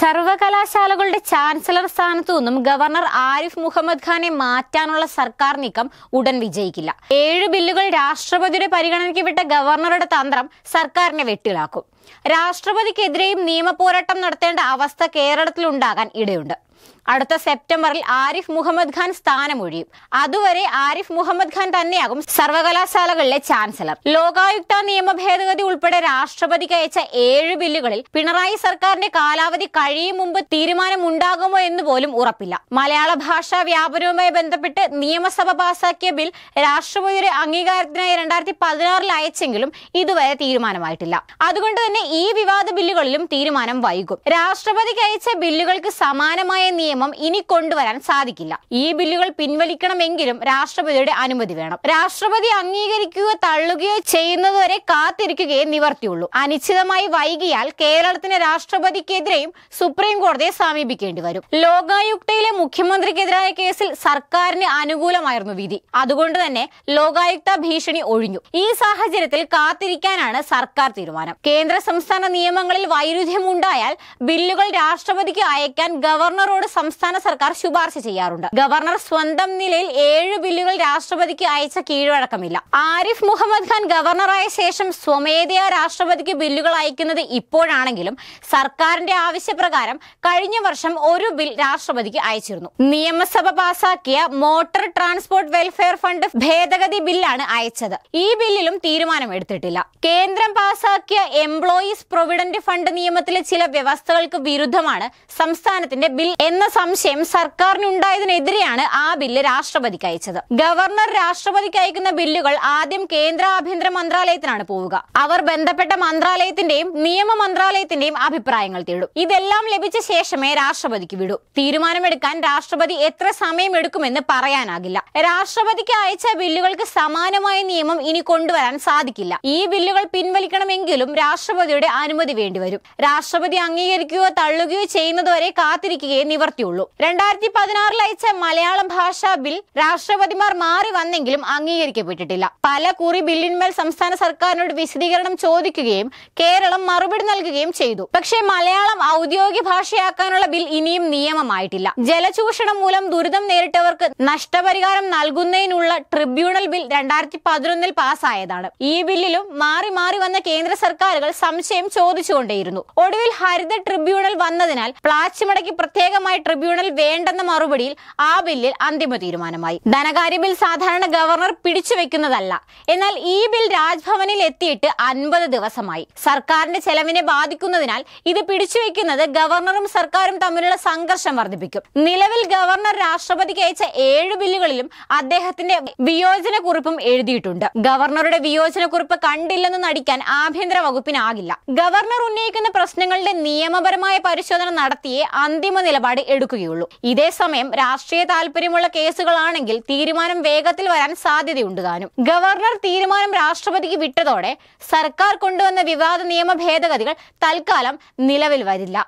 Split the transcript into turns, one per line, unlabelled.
സർവകലാശാലകളുടെ ചാൻസലർ സ്ഥാനത്തു നിന്നും ഗവർണർ ആരിഫ് മുഹമ്മദ് ഖാനെ മാറ്റാനുള്ള സർക്കാർ നീക്കം ഉടൻ വിജയിക്കില്ല ഏഴ് ബില്ലുകൾ രാഷ്ട്രപതിയുടെ പരിഗണനയ്ക്ക് വിട്ട ഗവർണറുടെ തന്ത്രം സർക്കാരിനെ വെട്ടിലാക്കും രാഷ്ട്രപതിക്കെതിരെയും നിയമപോരാട്ടം നടത്തേണ്ട അവസ്ഥ കേരളത്തിലുണ്ടാകാൻ ഇടയുണ്ട് അടുത്ത സെപ്റ്റംബറിൽ ആരിഫ് മുഹമ്മദ് ഖാൻ സ്ഥാനമൊഴിയും അതുവരെ ആരിഫ് മുഹമ്മദ് ഖാൻ തന്നെയാകും സർവകലാശാലകളിലെ ചാൻസലർ ലോകായുക്ത നിയമ ഭേദഗതി ഉൾപ്പെടെ രാഷ്ട്രപതിക്ക് അയച്ച ഏഴ് ബില്ലുകളിൽ പിണറായി സർക്കാരിന്റെ കാലാവധി കഴിയും മുമ്പ് തീരുമാനമുണ്ടാകുമോ എന്ന് പോലും ഉറപ്പില്ല മലയാള ഭാഷാ വ്യാപനവുമായി ബന്ധപ്പെട്ട് നിയമസഭ പാസാക്കിയ ബിൽ രാഷ്ട്രപതിയുടെ അംഗീകാരത്തിനായി രണ്ടായിരത്തി പതിനാറിൽ അയച്ചെങ്കിലും ഇതുവരെ തീരുമാനമായിട്ടില്ല അതുകൊണ്ട് തന്നെ ഈ വിവാദ ബില്ലുകളിലും തീരുമാനം വൈകും രാഷ്ട്രപതിക്ക് അയച്ച ബില്ലുകൾക്ക് സമാനമായ നിയമം നിയമം ഇനി കൊണ്ടുവരാൻ സാധിക്കില്ല ഈ ബില്ലുകൾ പിൻവലിക്കണമെങ്കിലും രാഷ്ട്രപതിയുടെ അനുമതി വേണം രാഷ്ട്രപതി അംഗീകരിക്കുകയോ തള്ളുകയോ ചെയ്യുന്നതുവരെ കാത്തിരിക്കുകയേ നിവർത്തിയുള്ളൂ അനിശ്ചിതമായി വൈകിയാൽ കേരളത്തിന് രാഷ്ട്രപതിക്കെതിരെയും സുപ്രീം കോടതിയെ സമീപിക്കേണ്ടി വരും ലോകായുക്തയിലെ മുഖ്യമന്ത്രിക്കെതിരായ കേസിൽ സർക്കാരിന് അനുകൂലമായിരുന്നു വിധി അതുകൊണ്ട് തന്നെ ലോകായുക്ത ഭീഷണി ഒഴിഞ്ഞു ഈ സാഹചര്യത്തിൽ കാത്തിരിക്കാനാണ് സർക്കാർ തീരുമാനം കേന്ദ്ര സംസ്ഥാന നിയമങ്ങളിൽ വൈരുദ്ധ്യമുണ്ടായാൽ ബില്ലുകൾ രാഷ്ട്രപതിക്ക് അയക്കാൻ ഗവർണറോട് സംസ്ഥാന സർക്കാർ ശുപാർശ ചെയ്യാറുണ്ട് ഗവർണർ സ്വന്തം നിലയിൽ ഏഴ് ബില്ലുകൾ രാഷ്ട്രപതിക്ക് അയച്ച കീഴ്വഴക്കമില്ല ആരിഫ് മുഹമ്മദ് ഖാൻ ഗവർണറായ ശേഷം സ്വമേധയാ രാഷ്ട്രപതിക്ക് ബില്ലുകൾ അയക്കുന്നത് ഇപ്പോഴാണെങ്കിലും സർക്കാരിന്റെ ആവശ്യപ്രകാരം കഴിഞ്ഞ വർഷം ഒരു ബിൽ രാഷ്ട്രപതിക്ക് അയച്ചിരുന്നു നിയമസഭ പാസാക്കിയ മോട്ടോർ ട്രാൻസ്പോർട്ട് വെൽഫെയർ ഫണ്ട് ഭേദഗതി ബില്ലാണ് അയച്ചത് ഈ ബില്ലിലും തീരുമാനം എടുത്തിട്ടില്ല കേന്ദ്രം പാസാക്കിയ എംപ്ലോയീസ് പ്രൊവിഡന്റ് ഫണ്ട് നിയമത്തിലെ ചില വ്യവസ്ഥകൾക്ക് വിരുദ്ധമാണ് സംസ്ഥാനത്തിന്റെ ബിൽ എന്ന സംശയം സർക്കാരിനുണ്ടായതിനെതിരെയാണ് ആ ബില്ല് രാഷ്ട്രപതിക്ക് അയച്ചത് ഗവർണർ രാഷ്ട്രപതിക്ക് അയക്കുന്ന ബില്ലുകൾ ആദ്യം കേന്ദ്ര ആഭ്യന്തര മന്ത്രാലയത്തിനാണ് പോവുക അവർ ബന്ധപ്പെട്ട മന്ത്രാലയത്തിന്റെയും നിയമ മന്ത്രാലയത്തിന്റെയും അഭിപ്രായങ്ങൾ തേടും ഇതെല്ലാം ലഭിച്ച ശേഷമേ രാഷ്ട്രപതിക്ക് വിടൂ തീരുമാനമെടുക്കാൻ രാഷ്ട്രപതി എത്ര സമയം എടുക്കുമെന്ന് പറയാനാകില്ല രാഷ്ട്രപതിക്ക് അയച്ച ബില്ലുകൾക്ക് സമാനമായ നിയമം ഇനി കൊണ്ടുവരാൻ സാധിക്കില്ല ഈ ബില്ലുകൾ പിൻവലിക്കണമെങ്കിലും രാഷ്ട്രപതിയുടെ അനുമതി വേണ്ടിവരും രാഷ്ട്രപതി അംഗീകരിക്കുകയോ തള്ളുകയോ ചെയ്യുന്നതുവരെ കാത്തിരിക്കുകയും നിവർത്തി പ്രസക്തിയുള്ളൂ രണ്ടായിരത്തി പതിനാറിൽ അയച്ച മലയാളം ഭാഷാ ബിൽ രാഷ്ട്രപതിമാർ മാറി വന്നെങ്കിലും അംഗീകരിക്കപ്പെട്ടിട്ടില്ല പല കുറി ബില്ലിന്മേൽ സംസ്ഥാന സർക്കാരിനോട് വിശദീകരണം ചോദിക്കുകയും കേരളം മറുപടി നൽകുകയും ചെയ്തു പക്ഷേ മലയാളം ഔദ്യോഗിക ഭാഷയാക്കാനുള്ള ബിൽ ഇനിയും നിയമമായിട്ടില്ല ജലചൂഷണം മൂലം ദുരിതം നേരിട്ടവർക്ക് നഷ്ടപരിഹാരം നൽകുന്നതിനുള്ള ട്രിബ്യൂണൽ ബിൽ രണ്ടായിരത്തി പതിനൊന്നിൽ പാസ്സായതാണ് ഈ ബില്ലിലും മാറി മാറി വന്ന കേന്ദ്ര സർക്കാരുകൾ സംശയം ചോദിച്ചുകൊണ്ടേയിരുന്നു ഒടുവിൽ ഹരിത ട്രിബ്യൂണൽ വന്നതിനാൽ പ്ലാച്ചിമടയ്ക്ക് പ്രത്യേകമായി ട്രിബ്യൂണൽ വേണ്ടെന്ന മറുപടിയിൽ ആ ബില്ലിൽ അന്തിമ തീരുമാനമായി ധനകാര്യ ബിൽ സാധാരണ ഗവർണർ പിടിച്ചുവെക്കുന്നതല്ല എന്നാൽ ഈ ബിൽ രാജ്ഭവനിൽ എത്തിയിട്ട് അൻപത് ദിവസമായി സർക്കാരിന്റെ ചെലവിനെ ബാധിക്കുന്നതിനാൽ ഇത് പിടിച്ചുവെക്കുന്നത് ഗവർണറും സർക്കാരും തമ്മിലുള്ള സംഘർഷം വർദ്ധിപ്പിക്കും നിലവിൽ ഗവർണർ രാഷ്ട്രപതിക്ക് അയച്ച ഏഴ് ബില്ലുകളിലും അദ്ദേഹത്തിന്റെ വിയോജന കുറിപ്പും എഴുതിയിട്ടുണ്ട് ഗവർണറുടെ വിയോജന കുറിപ്പ് കണ്ടില്ലെന്ന് നടിക്കാൻ ആഭ്യന്തര വകുപ്പിനാകില്ല ഗവർണർ ഉന്നയിക്കുന്ന പ്രശ്നങ്ങളുടെ നിയമപരമായ പരിശോധന നടത്തിയേ അന്തിമ നിലപാട് എടുക്കുകയുള്ളൂ ഇതേ സമയം രാഷ്ട്രീയ താല്പര്യമുള്ള കേസുകളാണെങ്കിൽ തീരുമാനം വേഗത്തിൽ വരാൻ സാധ്യതയുണ്ട് താനും ഗവർണർ തീരുമാനം രാഷ്ട്രപതിക്ക് വിട്ടതോടെ സർക്കാർ കൊണ്ടുവന്ന വിവാദ നിയമ ഭേദഗതികൾ തൽക്കാലം നിലവിൽ വരില്ല